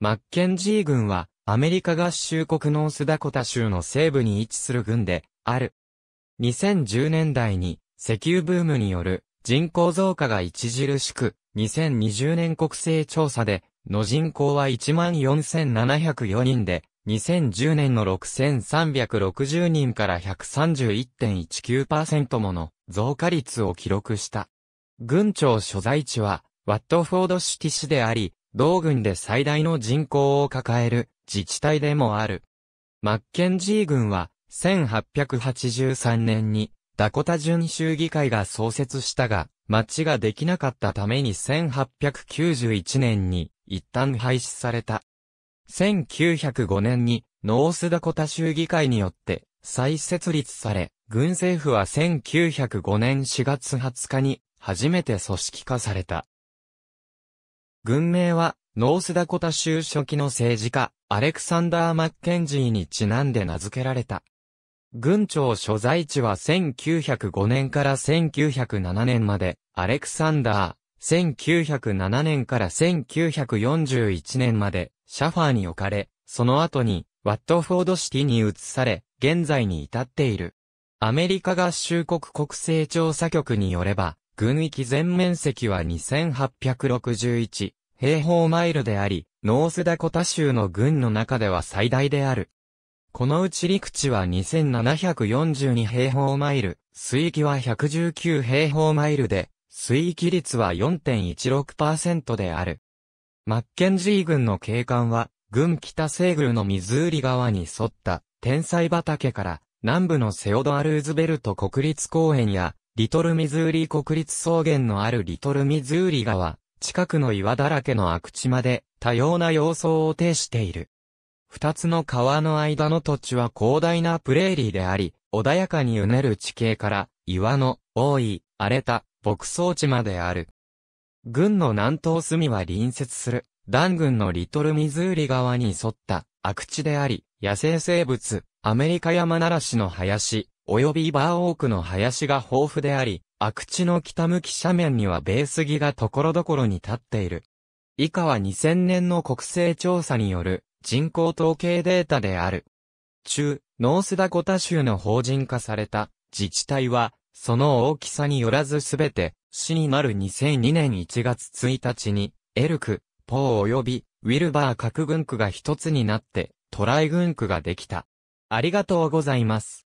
マッケンジー軍は、アメリカ合衆国ノースダコタ州の西部に位置する軍で、ある。2010年代に、石油ブームによる人口増加が著しく、2020年国勢調査で、の人口は14,704人で、2010年の6,360人から131.19%もの増加率を記録した。軍庁所在地は、ワットフォードシティ市であり、同郡で最大の人口を抱える自治体でもある。マッケンジー郡は、1883年にダコタ準州議会が創設したが、町ができなかったために1891年に一旦廃止された。1905年にノースダコタ州議会によって再設立され、軍政府は1905年4月20日に初めて組織化された。軍名は、ノースダコタ州初期の政治家、アレクサンダー・マッケンジーにちなんで名付けられた。軍庁所在地は1905年から1907年まで、アレクサンダー、1907年から1941年まで、シャファーに置かれ、その後に、ワットフォードシティに移され、現在に至っている。アメリカ合衆国国勢調査局によれば、軍域全面積は2861平方マイルであり、ノースダコタ州の軍の中では最大である。このうち陸地は2742平方マイル、水域は119平方マイルで、水域率は4.16%である。マッケンジー軍の景観は、軍北西ルのミズーリ川に沿った天才畑から南部のセオドア・ルーズベルト国立公園やリトルミズーリ国立草原のあるリトルミズーリ川、近くの岩だらけの悪地まで多様な様相を呈している。二つの川の間の土地は広大なプレーリーであり、穏やかにうねる地形から岩の多い荒れた牧草地まである。軍の南東隅は隣接する、ダン軍のリトルミズーリ川に沿った悪地であり、野生生物、アメリカ山ならしの林、及びバーオークの林が豊富であり、悪地の北向き斜面にはベース木が所々に立っている。以下は2000年の国勢調査による人口統計データである。中、ノースダコタ州の法人化された自治体は、その大きさによらずすべて、市になる2002年1月1日に、エルク、ポー及び、ウィルバー各軍区が一つになって、トライ軍区ができた。ありがとうございます。